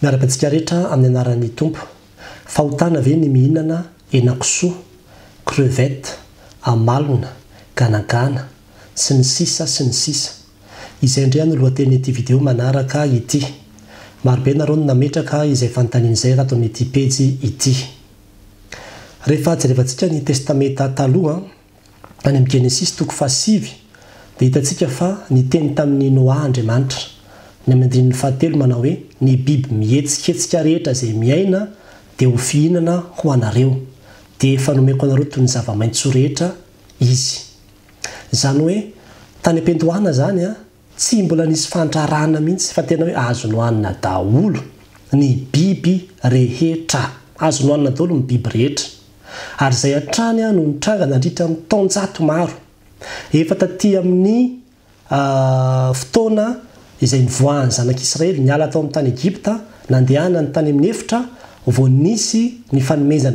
miarabatsika rehetra amin'ny anaran'ny tompo fahotana ve ny mihinana enankisoa kreveta amalina ganagana sy ny sisa sy ny sisa izayndranoloatenyty video anaaka iyaobe aoo naeaka izay fantanin'zay raha to ai'ytypejy iyehearevantsika ny testametataa any am'n genesis toko fasid hiasika fa ny teny tamin'ny noa andriamanitra ny am'yandrinny fahatelo manao hoe ny biby mietsiketika rehetra zay miaina de hofiinana ho anareodnoeko aareotny aaaiteheyetanyampioaazanya tsy mbola niy fandraana mihitsy aenahoe azonoana daolo ny biby rehetraazonoanadaolo bibyeheayaany no rangananira tooin'ana ay nyvoahny zanak'isiraely nyala atao amin'nytany egypta nandehana ny tany amin'ny efitra vonisy nfaoeaay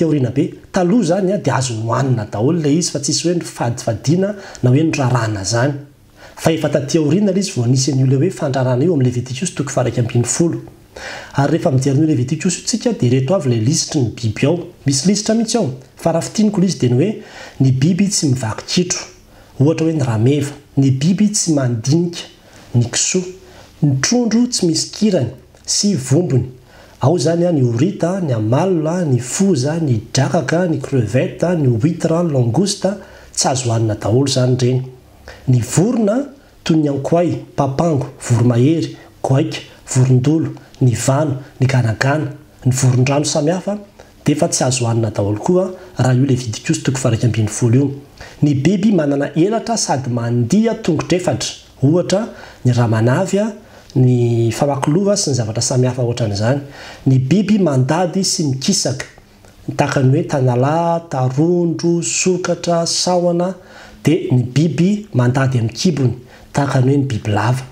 eoe anya de azonoainaaolay izy fa sisy hoe doeay iyslessadeaay lisra ny bibyao misy listra mihitsy ao fa raha fitiniko lo izy de ny hoe ny biby tsy mivaky kitro ohatra hoe ny rameva ny biby tsy mandinika ny kisoa nytrondro tsy misy kirany sy vombony ao zany a ny orita ny amalla ny foza ny drakaka ny creveta ny witra langousta tsy azo hoanina daholo zany ireny ny vorona toy ny ankoay mpapango voromahery goaika vorondolo ny vano ny ganagana ny vorondrano samihafa efa tsy azo hohanina daholo koa raha io le vidikozy toko faraka ambin'ny folo io ny biby manana elatra sady mandia tongotrefatra ohatra ny rahamanavy a ny famakilova sy ny zavatra samihafa ohatranyizany ny biby mandady sy mikisaka tahakany hoe tanalay tarondro sokatra sahoana dia ny biby mandady amikibony tahakany hoe ny bibilava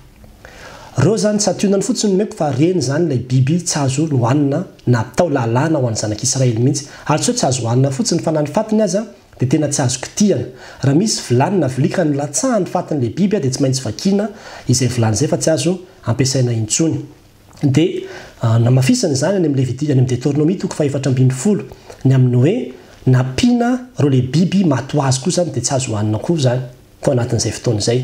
reo zany tsationany fotsiny meko fa reny zany lay biby tsy azo nyoanina na tao lalàna ho an'ny zanakaisraely mihitsy ary ts o tsy azo oanina fotsiny fanany fatiny az detena sy azoaiyaikanylahany ala ibydey ibyazyko any de sy azoainao yoay oay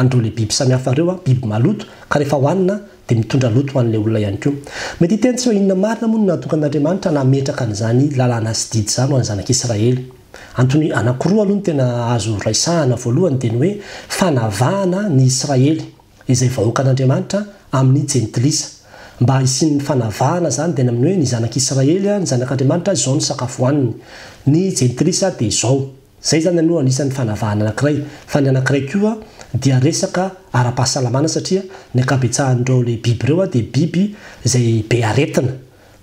anrole biby samihafareobiby mata inaae onayoentsy ahinnaarina mony naga n'andriamanitra naeaka nzanyalna y didy zany oany zanakisraelyyaaa aloha ny tena azo raisahana voalohany de ny oe fanavahana ny israely zay ahokan'andriamanitra amn'ny eni y ahaanyda'y hoe nyzanakisaely ny anakanrmanitraao nyakaanyyo'y haa naaynyanairao dia resaka ara-pahasalamana satria ny nkabetsahandreo le biby ireo a de biby zay be aetina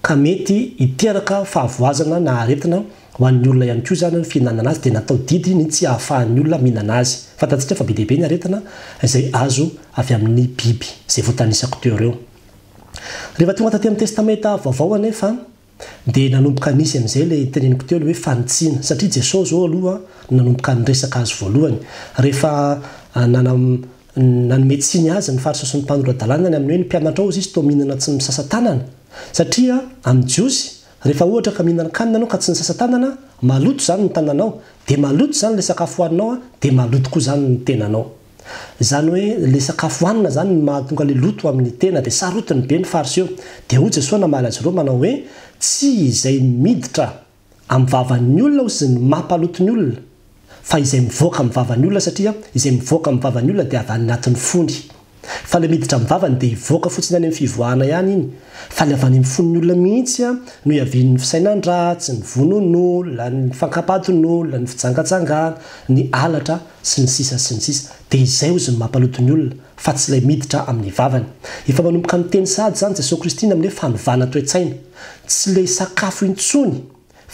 a e ika favoazna naaetina oan'ny olona ihany keo zanyn finaaanazy de natao di y ty hn'yoa yy nanananymedsiny azy ny fari sy ny mpanradalànany amin'ny oe ny pianatrao zy izy to mihinana tsy nisasatanana ohin anao ka tsy nysastny nyaoyao yao zanymahaonale otoain'ny enadesony e aeoesonaa ayroanao oe tsy izay miditra am'y vavan'ny olona o zy ny mampaloto ny olona aizay mivaka m'vavany olona sara izay miaka'yvavanyolna de avnynan'ny fonya l dira vavany de iaa fotsiny y am'fiahna anyinya le vny amfoninyolona mihitsy no an'ny fisainandratsy ny vononola ny kan'ol ny fiangajangana ny a sy ny sisa sy nysisa d izayozyny mampalotiny olona fa tsy la iditra an'nyvvanyfnooka m'teny sady zany jesosristy ny ai'nyhe fanonatoesaina tsy la sakafo intsony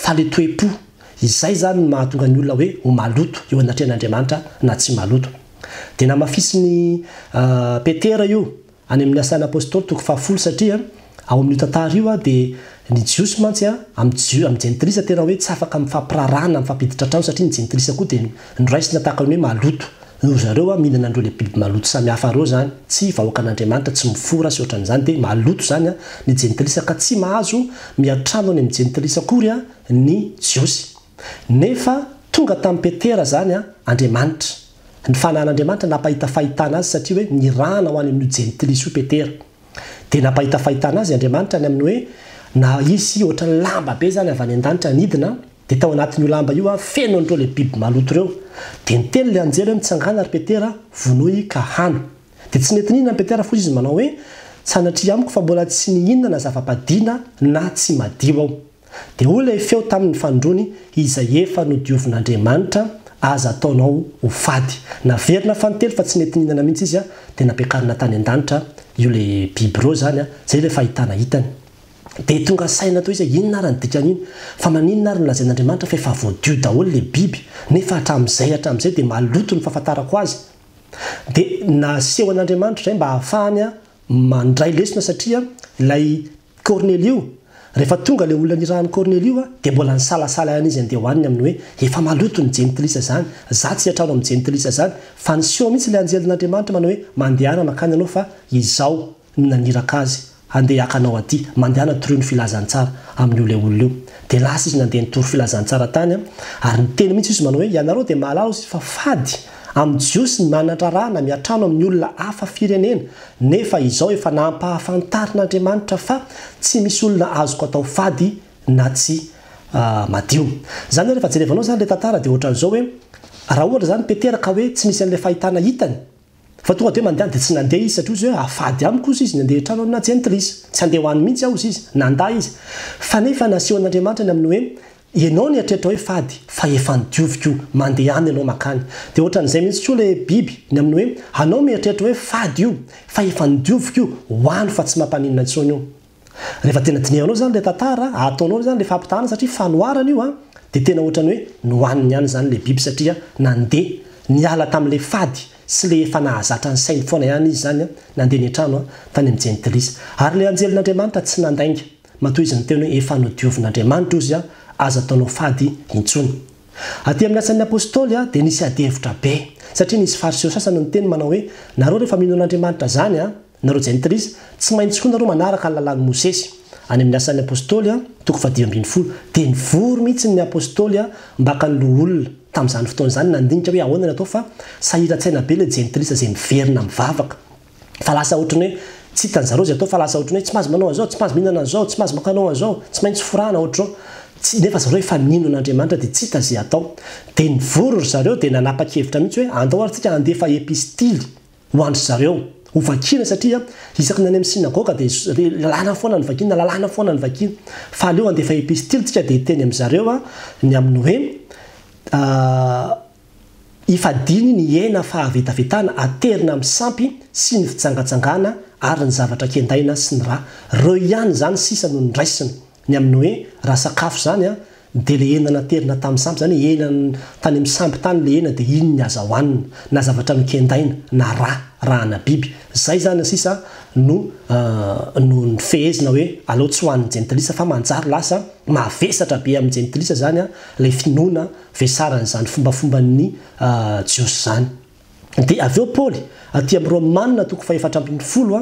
a le toeo izay zany mahatonga ny olona hoe ho maloto eo anatrea an'andriamanitra na tsy maoto aisnyetera ah, io any am'ny asan'nyapostôly toaa sariaao a''otatar io a de ny ostsyaeoe tsyakmiraranampdirarano sanenao dnaahayhoe malotoreo mihinanandreo la biby maloto samyafaeo zany sy hoaka an'andriamanita tsy nydhao ny ajenayany nefa tonga tamin'y petera zanya andriamanitra ny fanan'andriamanitra nampahita fahitana azy satriahoe niranahoany am''jenlis otera nampahita fahitna azyadamanitra y aiyoenaianylambae zany ay ny andanitraniinadetaa'lama ifenor l bibya eney aeamisanganayterainae inaaaa dia olay feo tamin'ny fandrony izay efa nodiovin'andriamanitra aza ataonao ho fady naverina fantely fa tsy netinihnana mihitsy izy a de napiakaina tany andanitra io le biby re zany zay lefahitnahitany de tonga saina tao iz inona ra nodikain fa maninona ary nolazain'andramanitra fa efa voadio daolo le biby nefa atrami'izay atra'izay de maloto ny fahafatarako azy dea na sehoan'andriamanitra ray mba hahafahanya mandray lesina satria ilay cornelio rehefa tonga lay olona nirahan'ny côrnelio a dia mbola nisalasala iany izy andeha ho aniny aminy hoe efa maloto ny jenytilisa zany za tsy hatrano ami'jenitilisa zany fa nyseho mihitsy lay anjelin'andriamanitra manao hoe mandehana makany anao fa izao ny naniraka azy andehahakanao ady mandehana tre no filazantsara amin'io la olona io dea lasa izy nandeha nytoro filazantsara tany a ary ny teny mihitsy izy manao hoe ianareo dia mahlao zy fa fady amjiosy manatrarah na miatrano amin'ny olona afa firenena nefa izao efa nampahafantain'andriamanitra fa tsy misy olona azoko atao fady na tsy ah, adio zany rea lena any lettadn'zaooehhtazanyoe tsy misy ale fahitanahitanyfaonga dho mandehay de tsy nande isar zy ahfady aiko zy izy andeh atrano am'naentris tsy andehoanymihitsy azy izy nanda izy enahn'andriamanitra ny aminy oe anao niaitrehitra hoe fady fa efa nidiovika o mande any anao makany deoaan'zay mihitsy oa le biby ny ai oe anao miaitrehitra hoe fadyoa efniokafa sy mampainna soetenainenao zany letaaanaoanyemana saraoeyoeyayyaatamile ah, fady sy e enahazaranainyna yinaeniayle anjelin'andriamanitra tsy nandainga mat iznytenahoe efanodioin'andriamanitra ozya ah, aza ataonao fady intsony atya amin'ny asa n'ny apôstôlya ah, de nisy adeevitra be saria nsy faie sasanyeny aaoe in'anamanitra zanyoan ah, tsy maintsy oa naro manaraka nlln'nymosey 'any nyaoemaz ah, manazao tsy ma mihinanazao tsy maz makanaoazao tsy maintsy forana ohatreo tsnefa zareo efa miino an'andriamanitra de tsy hitaze ataode nvorory zareo de nanaakevitra mihitsy hoe andarytsika andefa epistily hoandy zareo hovakina saiaay am'y snagadaanane kyeoyahetaaiam sampy sy ny fiangajangana ary nyzavatra endaina sy nyrareo any zany sisa noho nyraisiny ny amin'ny hoe raha sakafo zany a de le henanaterina tamy sampyzany ena tany am'ny sampytany le hena dia iny ny aza hohanina nazavatra nikendaina na rah rahana biby zay zany sisa noofehezina euh, oe aleoatsy hoan'ny jents fa ete am'jentsnavesaan'zany fombafomba ny jiosy zany de aveo paôly aty amromanina toko faefatra amindy foloa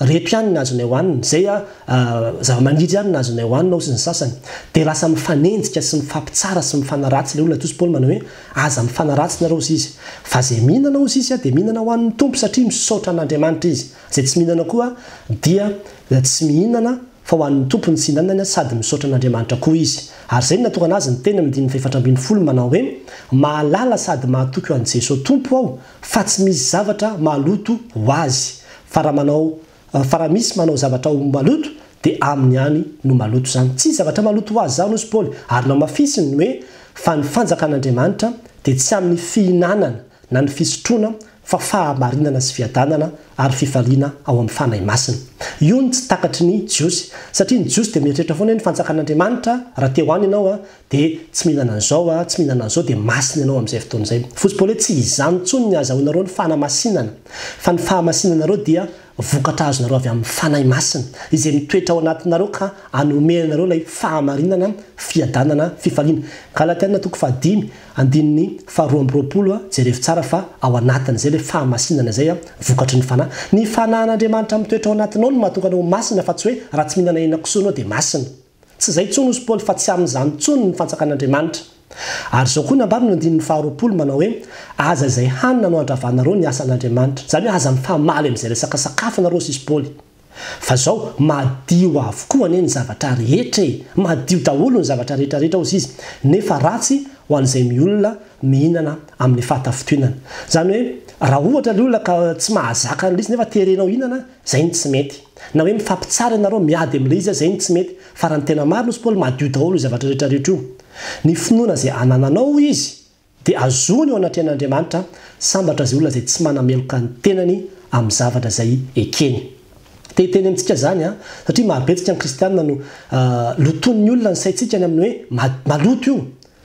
reto iany nazonay oaniny zaya zavamaniry any nazonay hoanina ao sy ny sasany de asa mifanenjika sy ny fampitsara sy mifanaratsy ey ona toslanaooezaifnaanaoiy hidhiahoa'ny omo saa ira n'aaantra izay sy hiatsy mihinna fahoan'ny tompo ny sinaany sady misora n'andramanitra oa izyay zayy naoaazy ny tena inafol manaooeaaa sady mahatoky oan jeso tompo ao fa tsy misy zavatra maloto hoazy fa raha manao Eh, fa raha misy manao zavatra o maloto de amin'nyany no maloto zany tsy zavatra maloto hoazyzanolyayna aisinoea nn'aa d tsy a'ny fihinnana na nyfiotrona fa fahaminana sy iaanana ayfiaina ao am'nyfanay ainao n ts ny osany deitrenahaahinaoyhinzao deay anaoaay ayyhotno vokatra azo nareo avy ami'ny fanahy masina izay mitoetra ao anatinareo ka anomeanareo lay fahamarinana fiadanana fifalina ka la tianna toko fa diy andin'ny faharoa araloa jerevisara fa ao anatiny zay le fahamasinana zaya vokatry ny fanahy ny fanahn'andriamanitra mitoetra ao anatinyao no mahatokanao masina fa tsy hoe raha tsy mihinana ina-kisoanao dia masina tsy izay tsony osopaly fa tsy ami'nzany tsony nyfantsaka n'andriamanitra ary zao koa ny ambary no andinin'ny faharoapolo manao hoe aza izay hanina no andravanareo ny asan'andriamanitra zany hoe aza ny famaly ami'izay resaka sakafo nareo sisy paoly fa zao madio avokoa anie ny zavatra rehetra e madio daholo ny zavatra rehetrarehetra o zy izy nefa ratsy hoan'zay miolna mihinana amin'ny fahatafitinany zany oe raha ohata ley olona ka tsy mahazaka nla isy nefa terenao inana zayny tsy mety na oe mifampitsara anareomiadyamle iaymetyelaoolo eey ina ay anananao izy de azony o anaren'andriamanitraaaysy eotonny olona ny saitsikany amin'ny oe maloto io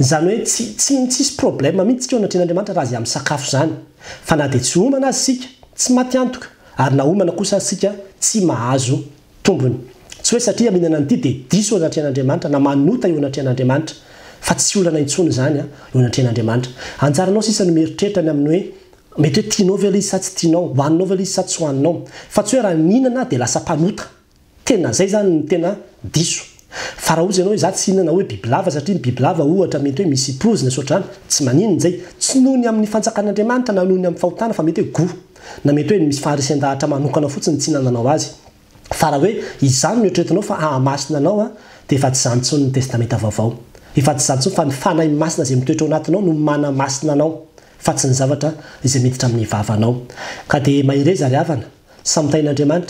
zany hoe tsy tsy ntsisy problemmihitsika eo anatrean'andriamanitra raha zay amin'ny sakafo zany fa na de tsy omana azsika tsy maty antoka ary naomana osa siasy ahazotomnyyoeaahidan'aaaa'aooeiehyaoeeyoe ianao eiz ssyianaoaaosyiaoa tsy hoe raha ninana de lasapanota tena zay zany ny tena diso fa raha ozy anao za tsy hiinana hoe bibilava aa iavaoaeyhoeiyya'nyn'anira nayyahaeyhoe iyayeaeaan'aamantaaniay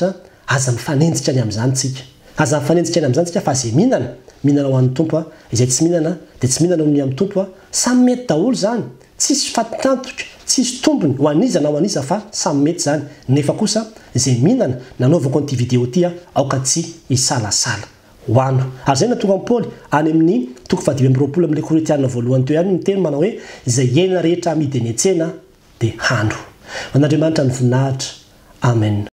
aany azayfanenjikainy am'zantika faze mihinana mihinana hoany tompoa izay tsy mihinana de tsy minaa y a'ny tompoa samy mety daolo zany tsisy fatanok tsisytombonyhoaniza na aniza a samymetyoto tsy isalasaaoaoary zay natoga ampaly anyamin'ny o fadi amroaolo amle oritianavoalohanyteoaytenana oeyeeenytenad ano an'andriamanitra ny voninahitra amen